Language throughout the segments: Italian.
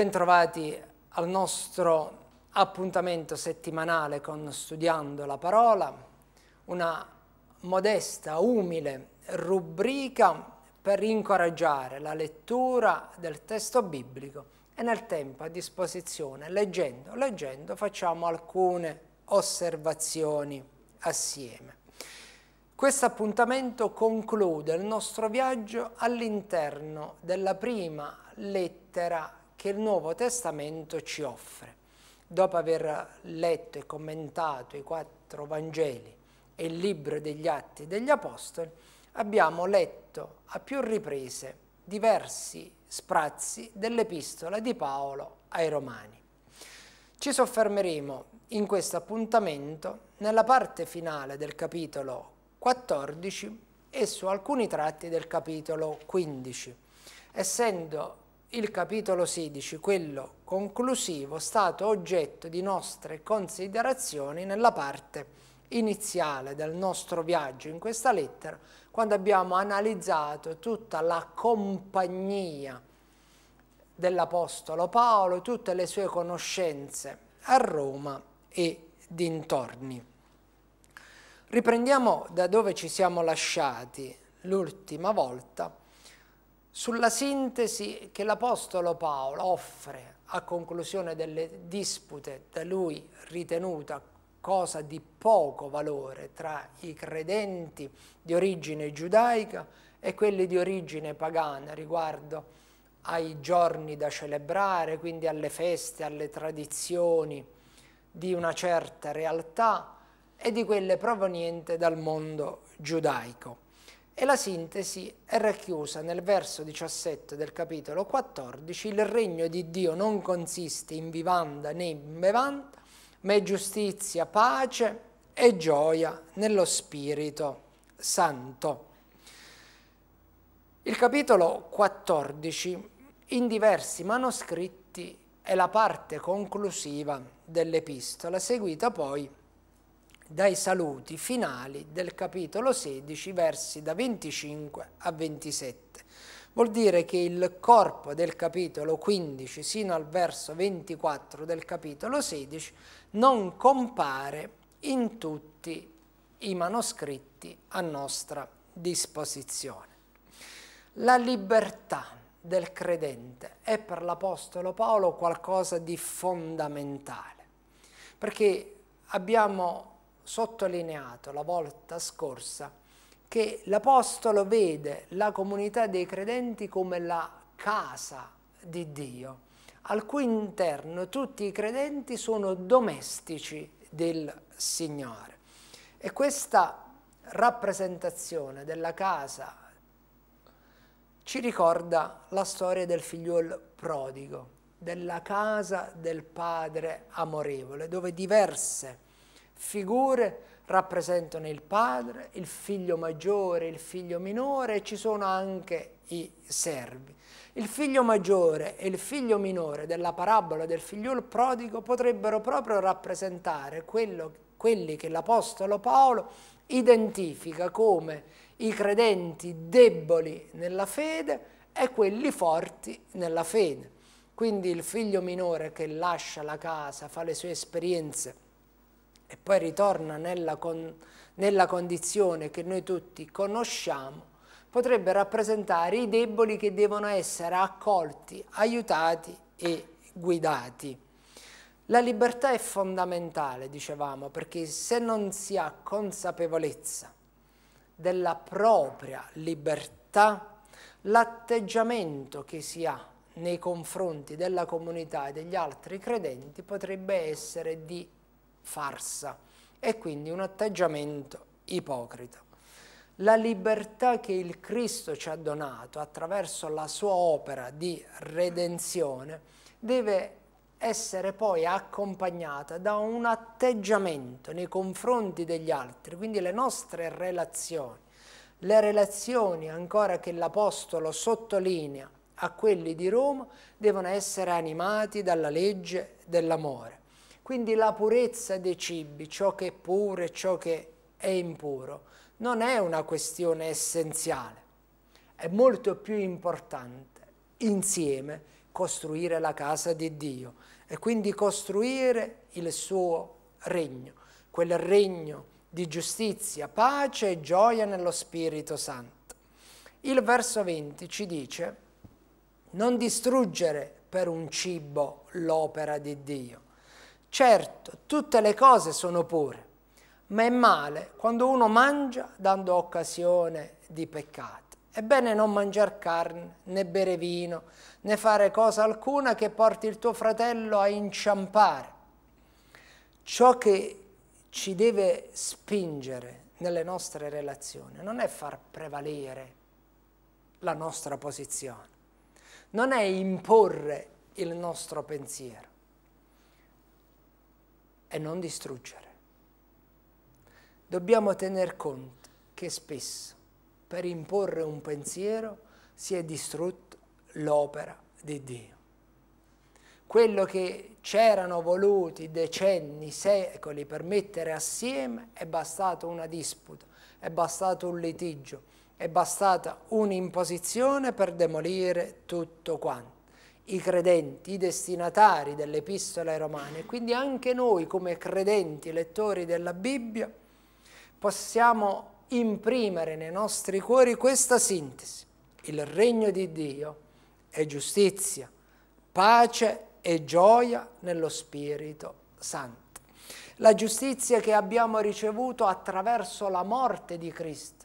Bentrovati al nostro appuntamento settimanale con Studiando la Parola, una modesta, umile rubrica per incoraggiare la lettura del testo biblico e nel tempo a disposizione, leggendo, leggendo, facciamo alcune osservazioni assieme. Questo appuntamento conclude il nostro viaggio all'interno della prima lettera che il Nuovo Testamento ci offre. Dopo aver letto e commentato i quattro Vangeli e il libro degli Atti degli Apostoli, abbiamo letto a più riprese diversi sprazzi dell'epistola di Paolo ai Romani. Ci soffermeremo in questo appuntamento nella parte finale del capitolo 14 e su alcuni tratti del capitolo 15, essendo il capitolo 16, quello conclusivo, stato oggetto di nostre considerazioni nella parte iniziale del nostro viaggio in questa lettera, quando abbiamo analizzato tutta la compagnia dell'Apostolo Paolo, tutte le sue conoscenze a Roma e dintorni. Riprendiamo da dove ci siamo lasciati l'ultima volta sulla sintesi che l'Apostolo Paolo offre a conclusione delle dispute da lui ritenuta cosa di poco valore tra i credenti di origine giudaica e quelli di origine pagana riguardo ai giorni da celebrare, quindi alle feste, alle tradizioni di una certa realtà e di quelle provenienti dal mondo giudaico e la sintesi è racchiusa nel verso 17 del capitolo 14, il regno di Dio non consiste in vivanda né in bevanda, ma è giustizia, pace e gioia nello Spirito Santo. Il capitolo 14 in diversi manoscritti è la parte conclusiva dell'epistola, seguita poi dai saluti finali del capitolo 16, versi da 25 a 27. Vuol dire che il corpo del capitolo 15 sino al verso 24 del capitolo 16 non compare in tutti i manoscritti a nostra disposizione. La libertà del credente è per l'Apostolo Paolo qualcosa di fondamentale, perché abbiamo sottolineato la volta scorsa che l'Apostolo vede la comunità dei credenti come la casa di Dio, al cui interno tutti i credenti sono domestici del Signore. E questa rappresentazione della casa ci ricorda la storia del figliuol prodigo, della casa del padre amorevole, dove diverse figure rappresentano il padre, il figlio maggiore, il figlio minore e ci sono anche i servi. Il figlio maggiore e il figlio minore della parabola del figliol prodigo potrebbero proprio rappresentare quello, quelli che l'Apostolo Paolo identifica come i credenti deboli nella fede e quelli forti nella fede. Quindi il figlio minore che lascia la casa, fa le sue esperienze e poi ritorna nella, con, nella condizione che noi tutti conosciamo, potrebbe rappresentare i deboli che devono essere accolti, aiutati e guidati. La libertà è fondamentale, dicevamo, perché se non si ha consapevolezza della propria libertà, l'atteggiamento che si ha nei confronti della comunità e degli altri credenti potrebbe essere di farsa e quindi un atteggiamento ipocrita. La libertà che il Cristo ci ha donato attraverso la sua opera di redenzione deve essere poi accompagnata da un atteggiamento nei confronti degli altri, quindi le nostre relazioni, le relazioni ancora che l'Apostolo sottolinea a quelli di Roma devono essere animati dalla legge dell'amore. Quindi la purezza dei cibi, ciò che è puro e ciò che è impuro, non è una questione essenziale, è molto più importante insieme costruire la casa di Dio e quindi costruire il suo regno, quel regno di giustizia, pace e gioia nello Spirito Santo. Il verso 20 ci dice non distruggere per un cibo l'opera di Dio. Certo, tutte le cose sono pure, ma è male quando uno mangia dando occasione di peccato. È bene non mangiare carne, né bere vino, né fare cosa alcuna che porti il tuo fratello a inciampare. Ciò che ci deve spingere nelle nostre relazioni non è far prevalere la nostra posizione, non è imporre il nostro pensiero e non distruggere. Dobbiamo tener conto che spesso per imporre un pensiero si è distrutto l'opera di Dio. Quello che c'erano voluti decenni, secoli per mettere assieme è bastato una disputa, è bastato un litigio, è bastata un'imposizione per demolire tutto quanto i credenti, i destinatari delle epistole romane. Quindi anche noi come credenti, lettori della Bibbia, possiamo imprimere nei nostri cuori questa sintesi. Il regno di Dio è giustizia, pace e gioia nello Spirito Santo. La giustizia che abbiamo ricevuto attraverso la morte di Cristo,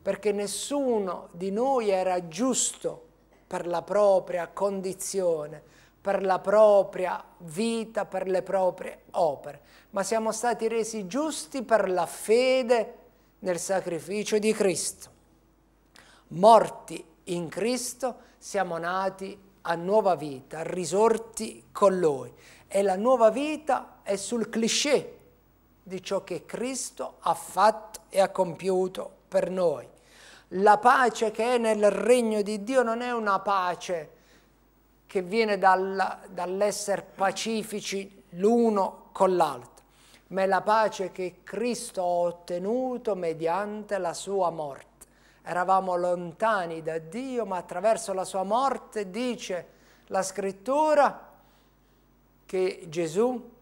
perché nessuno di noi era giusto per la propria condizione, per la propria vita, per le proprie opere, ma siamo stati resi giusti per la fede nel sacrificio di Cristo. Morti in Cristo siamo nati a nuova vita, risorti con Lui. E la nuova vita è sul cliché di ciò che Cristo ha fatto e ha compiuto per noi. La pace che è nel regno di Dio non è una pace che viene dall'essere pacifici l'uno con l'altro, ma è la pace che Cristo ha ottenuto mediante la sua morte. Eravamo lontani da Dio, ma attraverso la sua morte dice la scrittura che Gesù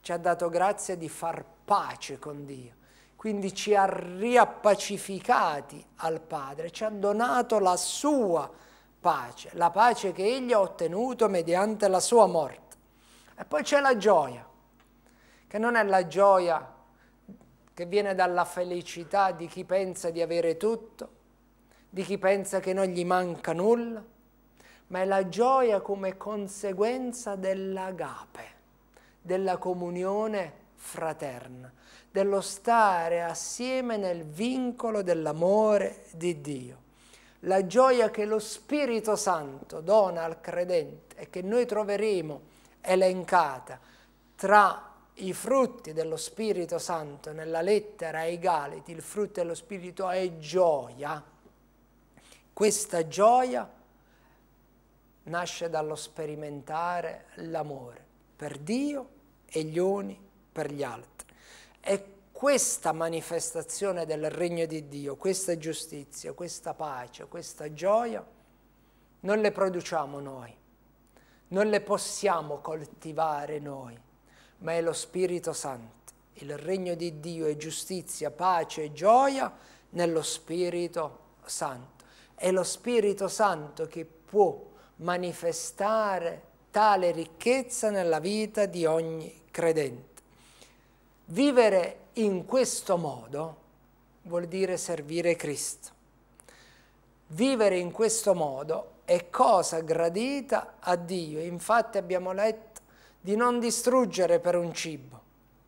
ci ha dato grazia di far pace con Dio quindi ci ha riappacificati al Padre, ci ha donato la sua pace, la pace che egli ha ottenuto mediante la sua morte. E poi c'è la gioia, che non è la gioia che viene dalla felicità di chi pensa di avere tutto, di chi pensa che non gli manca nulla, ma è la gioia come conseguenza dell'agape, della comunione fraterna dello stare assieme nel vincolo dell'amore di Dio. La gioia che lo Spirito Santo dona al credente e che noi troveremo elencata tra i frutti dello Spirito Santo nella lettera ai Galati, il frutto dello Spirito è gioia. Questa gioia nasce dallo sperimentare l'amore per Dio e gli uni per gli altri. È questa manifestazione del regno di Dio, questa giustizia, questa pace, questa gioia, non le produciamo noi, non le possiamo coltivare noi, ma è lo Spirito Santo. Il regno di Dio è giustizia, pace e gioia nello Spirito Santo. È lo Spirito Santo che può manifestare tale ricchezza nella vita di ogni credente. Vivere in questo modo vuol dire servire Cristo. Vivere in questo modo è cosa gradita a Dio. Infatti abbiamo letto di non distruggere per un cibo.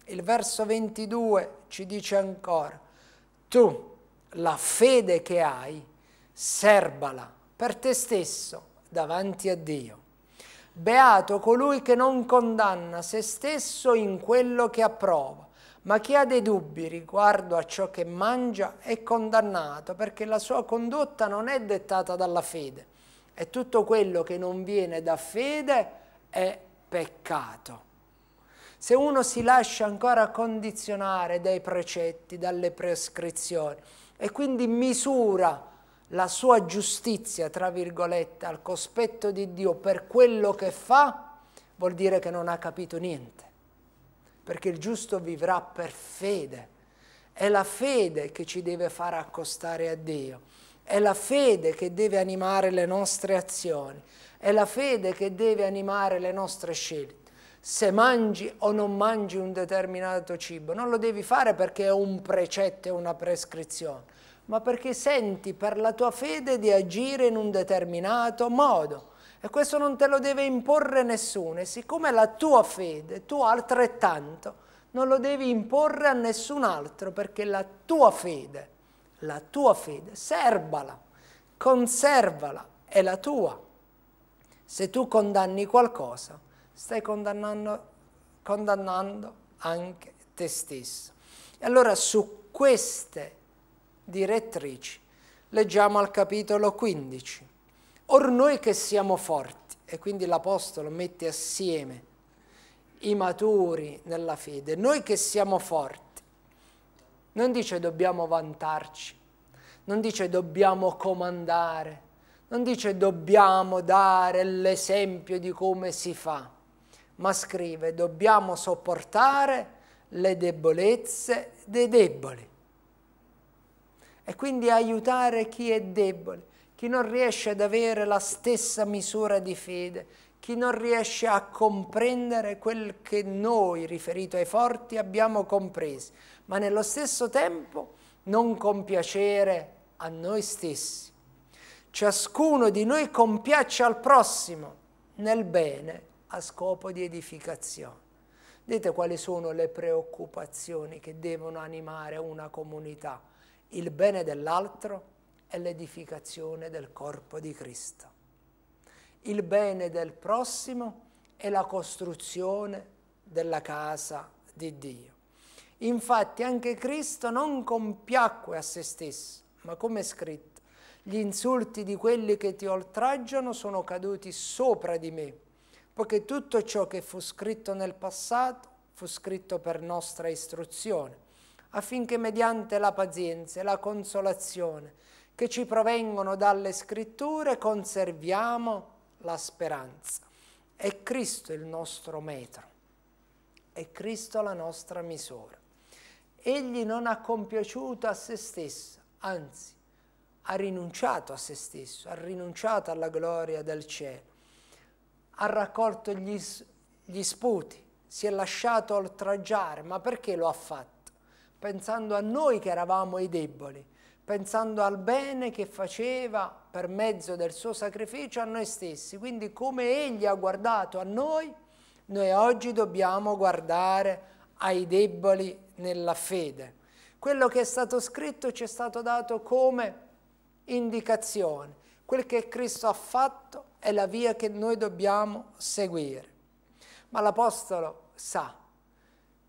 Il verso 22 ci dice ancora, tu la fede che hai, serbala per te stesso davanti a Dio. Beato colui che non condanna se stesso in quello che approva, ma chi ha dei dubbi riguardo a ciò che mangia è condannato perché la sua condotta non è dettata dalla fede e tutto quello che non viene da fede è peccato. Se uno si lascia ancora condizionare dai precetti, dalle prescrizioni e quindi misura la sua giustizia, tra virgolette, al cospetto di Dio per quello che fa, vuol dire che non ha capito niente perché il giusto vivrà per fede. È la fede che ci deve far accostare a Dio, è la fede che deve animare le nostre azioni, è la fede che deve animare le nostre scelte. Se mangi o non mangi un determinato cibo, non lo devi fare perché è un precetto, e una prescrizione, ma perché senti per la tua fede di agire in un determinato modo e questo non te lo deve imporre nessuno. E siccome la tua fede, tu altrettanto, non lo devi imporre a nessun altro, perché la tua fede, la tua fede, serbala, conservala, è la tua. Se tu condanni qualcosa, stai condannando, condannando anche te stesso. E allora su queste direttrici leggiamo al capitolo 15. Or noi che siamo forti, e quindi l'Apostolo mette assieme i maturi nella fede, noi che siamo forti, non dice dobbiamo vantarci, non dice dobbiamo comandare, non dice dobbiamo dare l'esempio di come si fa, ma scrive dobbiamo sopportare le debolezze dei deboli e quindi aiutare chi è debole chi non riesce ad avere la stessa misura di fede, chi non riesce a comprendere quel che noi, riferito ai forti, abbiamo compreso, ma nello stesso tempo non compiacere a noi stessi. Ciascuno di noi compiaccia al prossimo nel bene a scopo di edificazione. Dite quali sono le preoccupazioni che devono animare una comunità? Il bene dell'altro è l'edificazione del corpo di Cristo. Il bene del prossimo è la costruzione della casa di Dio. Infatti anche Cristo non compiacque a se stesso, ma come è scritto, gli insulti di quelli che ti oltraggiano sono caduti sopra di me, poiché tutto ciò che fu scritto nel passato fu scritto per nostra istruzione, affinché mediante la pazienza e la consolazione che ci provengono dalle scritture, conserviamo la speranza. È Cristo il nostro metro, è Cristo la nostra misura. Egli non ha compiaciuto a se stesso, anzi ha rinunciato a se stesso, ha rinunciato alla gloria del cielo, ha raccolto gli, gli sputi, si è lasciato oltraggiare, ma perché lo ha fatto? Pensando a noi che eravamo i deboli, pensando al bene che faceva per mezzo del suo sacrificio a noi stessi. Quindi come Egli ha guardato a noi, noi oggi dobbiamo guardare ai deboli nella fede. Quello che è stato scritto ci è stato dato come indicazione. Quel che Cristo ha fatto è la via che noi dobbiamo seguire. Ma l'Apostolo sa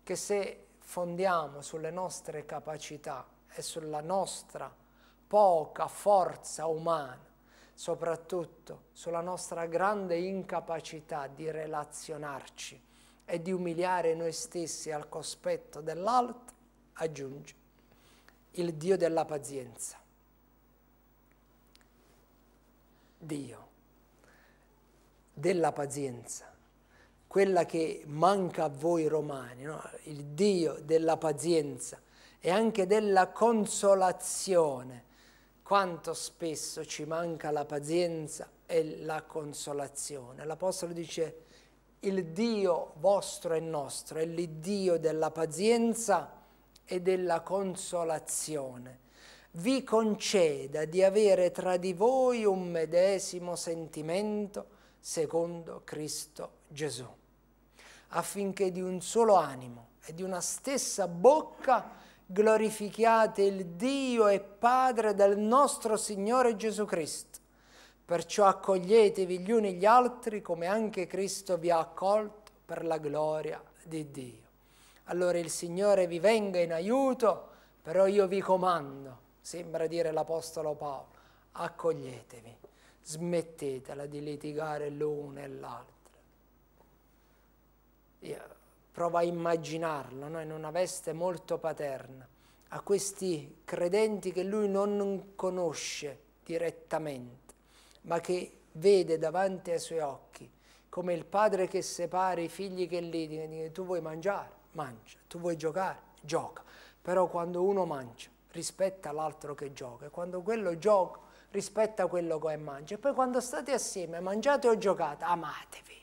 che se fondiamo sulle nostre capacità, e sulla nostra poca forza umana, soprattutto sulla nostra grande incapacità di relazionarci e di umiliare noi stessi al cospetto dell'altro, aggiunge il Dio della pazienza. Dio della pazienza, quella che manca a voi romani, no? il Dio della pazienza, e anche della consolazione. Quanto spesso ci manca la pazienza e la consolazione. L'Apostolo dice, il Dio vostro e nostro è l'Iddio della pazienza e della consolazione. Vi conceda di avere tra di voi un medesimo sentimento secondo Cristo Gesù, affinché di un solo animo e di una stessa bocca glorifichiate il Dio e Padre del nostro Signore Gesù Cristo. Perciò accoglietevi gli uni gli altri come anche Cristo vi ha accolto per la gloria di Dio. Allora il Signore vi venga in aiuto, però io vi comando, sembra dire l'Apostolo Paolo, accoglietevi, smettetela di litigare l'uno e l'altro. Yeah prova a immaginarlo no? in una veste molto paterna, a questi credenti che lui non conosce direttamente, ma che vede davanti ai suoi occhi, come il padre che separa i figli che litigano, dice tu vuoi mangiare, mangia, tu vuoi giocare, gioca, però quando uno mangia rispetta l'altro che gioca, e quando quello gioca rispetta quello che mangia, e poi quando state assieme, mangiate o giocate, amatevi,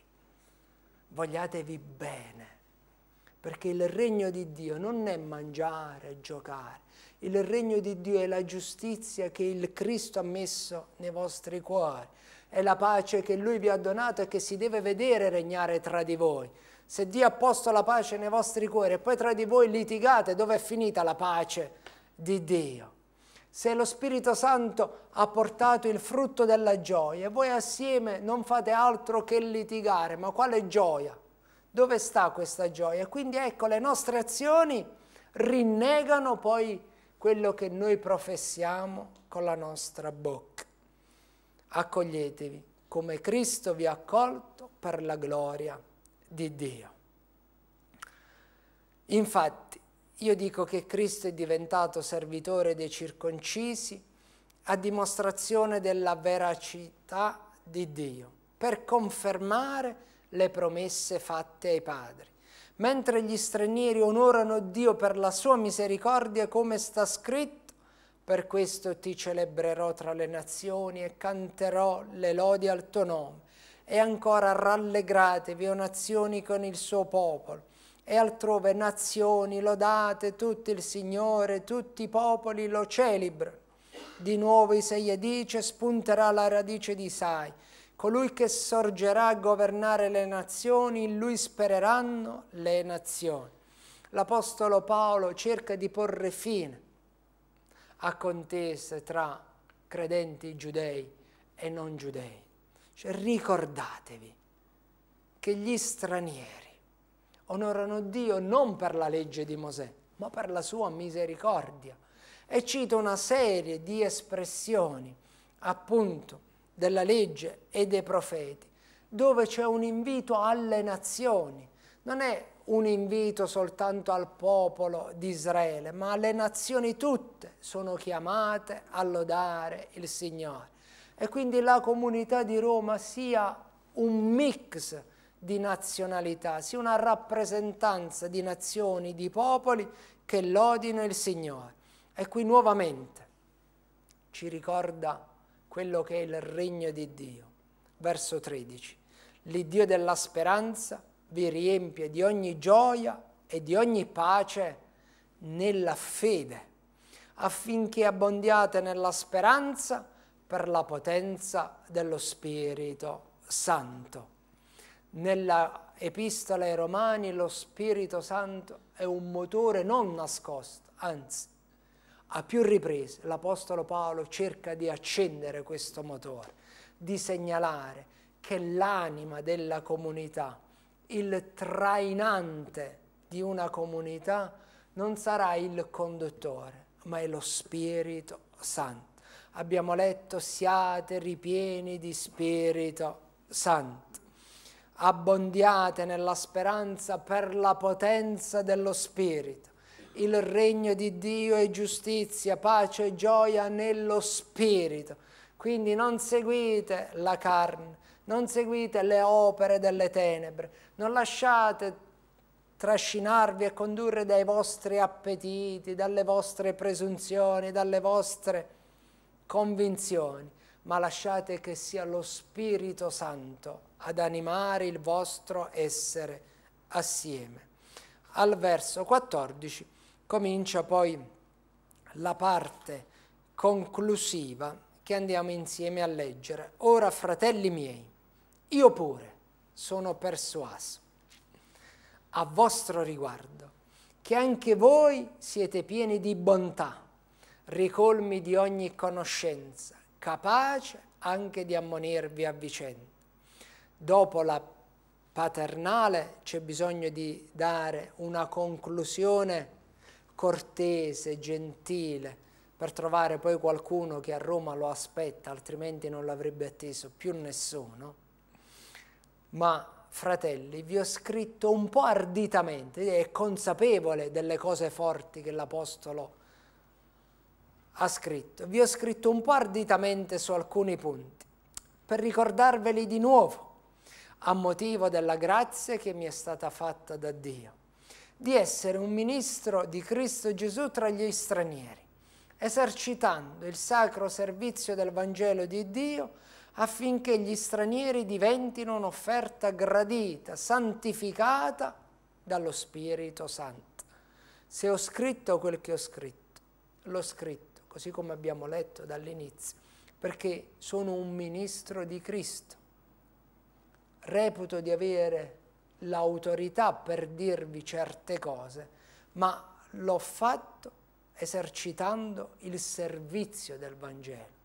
vogliatevi bene perché il regno di Dio non è mangiare, e giocare. Il regno di Dio è la giustizia che il Cristo ha messo nei vostri cuori, è la pace che Lui vi ha donato e che si deve vedere regnare tra di voi. Se Dio ha posto la pace nei vostri cuori e poi tra di voi litigate, dove è finita la pace di Dio? se lo Spirito Santo ha portato il frutto della gioia, e voi assieme non fate altro che litigare, ma quale gioia? Dove sta questa gioia? Quindi ecco, le nostre azioni rinnegano poi quello che noi professiamo con la nostra bocca. Accoglietevi come Cristo vi ha accolto per la gloria di Dio. Infatti, io dico che Cristo è diventato servitore dei circoncisi a dimostrazione della veracità di Dio, per confermare le promesse fatte ai padri. Mentre gli stranieri onorano Dio per la sua misericordia come sta scritto, per questo ti celebrerò tra le nazioni e canterò le lodi al tuo nome. E ancora rallegratevi, o nazioni, con il suo popolo. E altrove nazioni, lodate tutto il Signore, tutti i popoli lo celebrano. Di nuovo Isaia dice, spunterà la radice di Isai Colui che sorgerà a governare le nazioni, in lui spereranno le nazioni. L'Apostolo Paolo cerca di porre fine a contese tra credenti giudei e non giudei. Cioè, ricordatevi che gli stranieri onorano Dio non per la legge di Mosè, ma per la sua misericordia. E cito una serie di espressioni, appunto, della legge e dei profeti, dove c'è un invito alle nazioni. Non è un invito soltanto al popolo di Israele, ma alle nazioni tutte sono chiamate a lodare il Signore. E quindi la comunità di Roma sia un mix di nazionalità, sia una rappresentanza di nazioni, di popoli che lodino il Signore. E qui nuovamente ci ricorda quello che è il regno di Dio. Verso 13. L'Iddio della speranza vi riempie di ogni gioia e di ogni pace nella fede, affinché abbondiate nella speranza per la potenza dello Spirito Santo. Nella epistola ai Romani lo Spirito Santo è un motore non nascosto, anzi a più riprese l'Apostolo Paolo cerca di accendere questo motore, di segnalare che l'anima della comunità, il trainante di una comunità, non sarà il conduttore, ma è lo Spirito Santo. Abbiamo letto siate ripieni di Spirito Santo, abbondiate nella speranza per la potenza dello Spirito il regno di Dio è giustizia, pace e gioia nello Spirito. Quindi non seguite la carne, non seguite le opere delle tenebre, non lasciate trascinarvi e condurre dai vostri appetiti, dalle vostre presunzioni, dalle vostre convinzioni, ma lasciate che sia lo Spirito Santo ad animare il vostro essere assieme. Al verso 14 comincia poi la parte conclusiva che andiamo insieme a leggere. Ora, fratelli miei, io pure sono persuaso a vostro riguardo che anche voi siete pieni di bontà, ricolmi di ogni conoscenza, capace anche di ammonirvi a vicenda. Dopo la paternale c'è bisogno di dare una conclusione cortese, gentile, per trovare poi qualcuno che a Roma lo aspetta, altrimenti non l'avrebbe atteso più nessuno. Ma, fratelli, vi ho scritto un po' arditamente, è consapevole delle cose forti che l'Apostolo ha scritto, vi ho scritto un po' arditamente su alcuni punti, per ricordarveli di nuovo, a motivo della grazia che mi è stata fatta da Dio di essere un ministro di Cristo Gesù tra gli stranieri, esercitando il sacro servizio del Vangelo di Dio affinché gli stranieri diventino un'offerta gradita, santificata dallo Spirito Santo. Se ho scritto quel che ho scritto, l'ho scritto, così come abbiamo letto dall'inizio, perché sono un ministro di Cristo. Reputo di avere l'autorità per dirvi certe cose, ma l'ho fatto esercitando il servizio del Vangelo.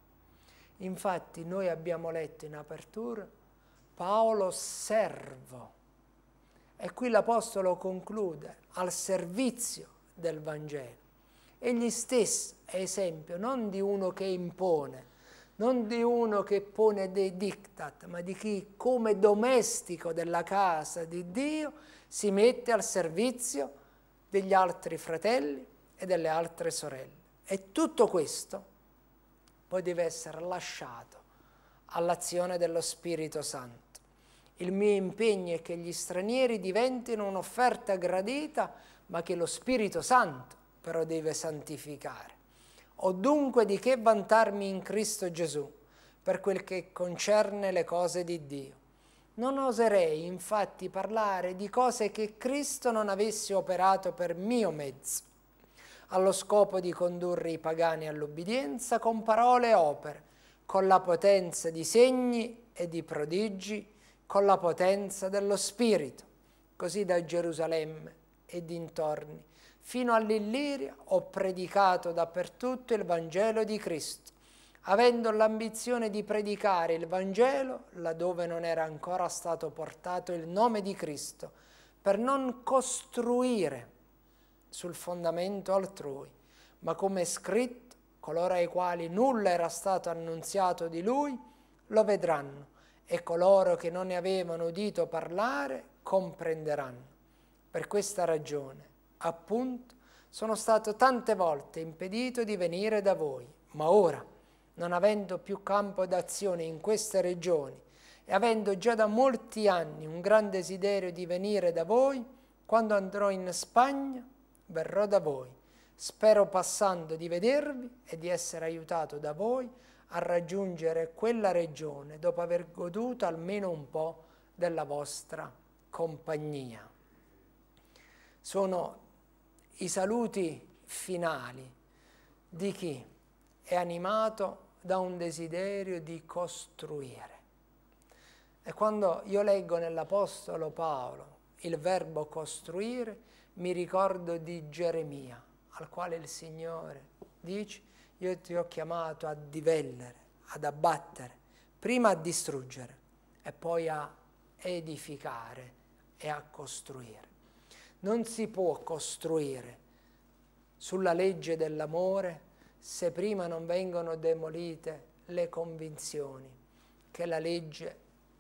Infatti noi abbiamo letto in apertura Paolo servo e qui l'Apostolo conclude al servizio del Vangelo. Egli stesso è esempio non di uno che impone, non di uno che pone dei diktat, ma di chi come domestico della casa di Dio si mette al servizio degli altri fratelli e delle altre sorelle. E tutto questo poi deve essere lasciato all'azione dello Spirito Santo. Il mio impegno è che gli stranieri diventino un'offerta gradita, ma che lo Spirito Santo però deve santificare. Ho dunque di che vantarmi in Cristo Gesù per quel che concerne le cose di Dio. Non oserei infatti parlare di cose che Cristo non avesse operato per mio mezzo, allo scopo di condurre i pagani all'obbedienza con parole e opere, con la potenza di segni e di prodigi, con la potenza dello Spirito, così da Gerusalemme e dintorni Fino all'Illiria ho predicato dappertutto il Vangelo di Cristo, avendo l'ambizione di predicare il Vangelo laddove non era ancora stato portato il nome di Cristo, per non costruire sul fondamento altrui, ma come è scritto, coloro ai quali nulla era stato annunziato di lui, lo vedranno, e coloro che non ne avevano udito parlare comprenderanno. Per questa ragione appunto, sono stato tante volte impedito di venire da voi, ma ora, non avendo più campo d'azione in queste regioni e avendo già da molti anni un gran desiderio di venire da voi, quando andrò in Spagna verrò da voi. Spero passando di vedervi e di essere aiutato da voi a raggiungere quella regione dopo aver goduto almeno un po' della vostra compagnia. Sono i saluti finali di chi è animato da un desiderio di costruire. E quando io leggo nell'Apostolo Paolo il verbo costruire, mi ricordo di Geremia, al quale il Signore dice, io ti ho chiamato a divellere, ad abbattere, prima a distruggere e poi a edificare e a costruire. Non si può costruire sulla legge dell'amore se prima non vengono demolite le convinzioni che la legge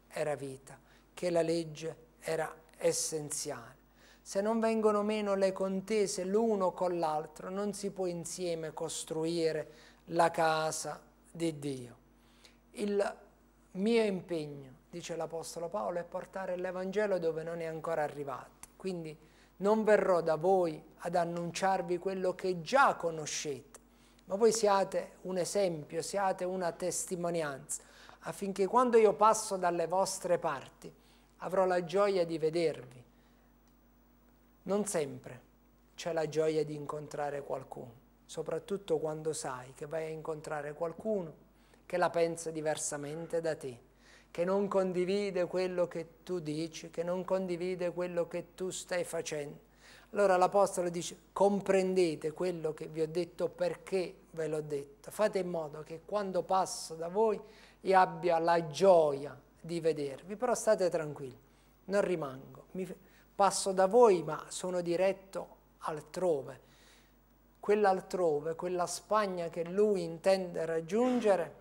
era vita, che la legge era essenziale. Se non vengono meno le contese l'uno con l'altro, non si può insieme costruire la casa di Dio. Il mio impegno, dice l'Apostolo Paolo, è portare l'Evangelo dove non è ancora arrivato. Quindi non verrò da voi ad annunciarvi quello che già conoscete, ma voi siate un esempio, siate una testimonianza, affinché quando io passo dalle vostre parti avrò la gioia di vedervi. Non sempre c'è la gioia di incontrare qualcuno, soprattutto quando sai che vai a incontrare qualcuno che la pensa diversamente da te che non condivide quello che tu dici, che non condivide quello che tu stai facendo. Allora l'Apostolo dice, comprendete quello che vi ho detto perché ve l'ho detto. Fate in modo che quando passo da voi io abbia la gioia di vedervi, però state tranquilli, non rimango. Mi passo da voi ma sono diretto altrove. Quell'altrove, quella Spagna che lui intende raggiungere,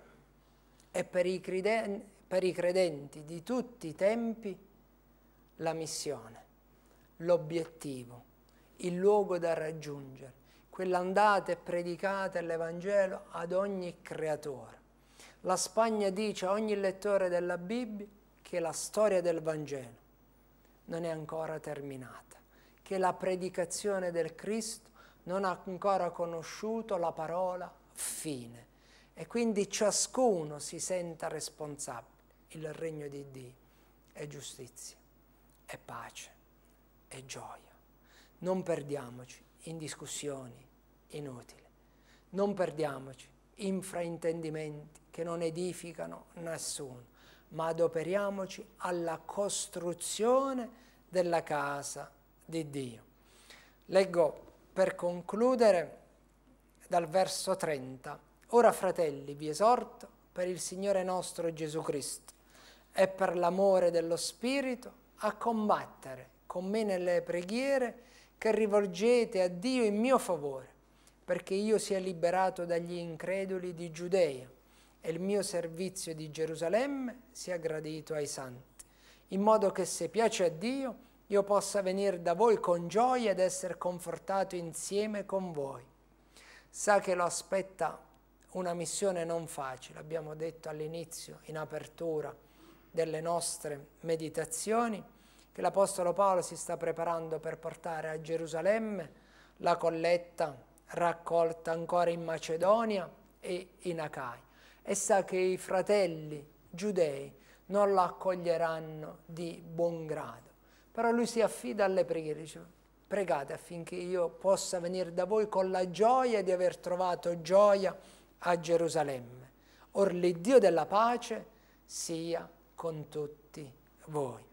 è per i credenti per i credenti di tutti i tempi la missione, l'obiettivo, il luogo da raggiungere, quell'andata e predicata l'Evangelo ad ogni creatore. La Spagna dice a ogni lettore della Bibbia che la storia del Vangelo non è ancora terminata, che la predicazione del Cristo non ha ancora conosciuto la parola fine e quindi ciascuno si senta responsabile il regno di Dio è giustizia, è pace, è gioia. Non perdiamoci in discussioni inutili, non perdiamoci in fraintendimenti che non edificano nessuno, ma adoperiamoci alla costruzione della casa di Dio. Leggo per concludere dal verso 30. Ora fratelli, vi esorto per il Signore nostro Gesù Cristo è per l'amore dello Spirito a combattere con me nelle preghiere che rivolgete a Dio in mio favore, perché io sia liberato dagli increduli di Giudea e il mio servizio di Gerusalemme sia gradito ai santi, in modo che se piace a Dio io possa venire da voi con gioia ed essere confortato insieme con voi. Sa che lo aspetta una missione non facile, abbiamo detto all'inizio, in apertura, delle nostre meditazioni, che l'Apostolo Paolo si sta preparando per portare a Gerusalemme la colletta raccolta ancora in Macedonia e in Acai. E sa che i fratelli giudei non la accoglieranno di buon grado. Però lui si affida alle preghiere, dice, pregate affinché io possa venire da voi con la gioia di aver trovato gioia a Gerusalemme. Or l'Iddio della pace sia con tutti voi.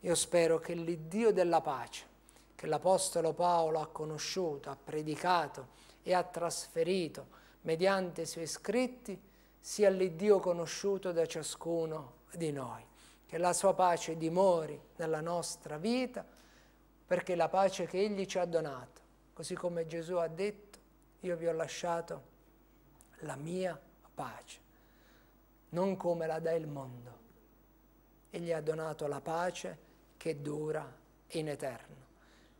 Io spero che l'Iddio della pace, che l'Apostolo Paolo ha conosciuto, ha predicato e ha trasferito mediante i suoi scritti, sia l'Iddio conosciuto da ciascuno di noi. Che la sua pace dimori nella nostra vita, perché la pace che Egli ci ha donato, così come Gesù ha detto, io vi ho lasciato la mia pace, non come la dà il mondo e gli ha donato la pace che dura in eterno.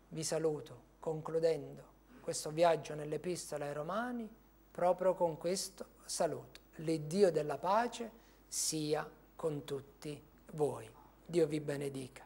Vi saluto concludendo questo viaggio nell'Epistola ai Romani proprio con questo saluto. L'Iddio della pace sia con tutti voi. Dio vi benedica.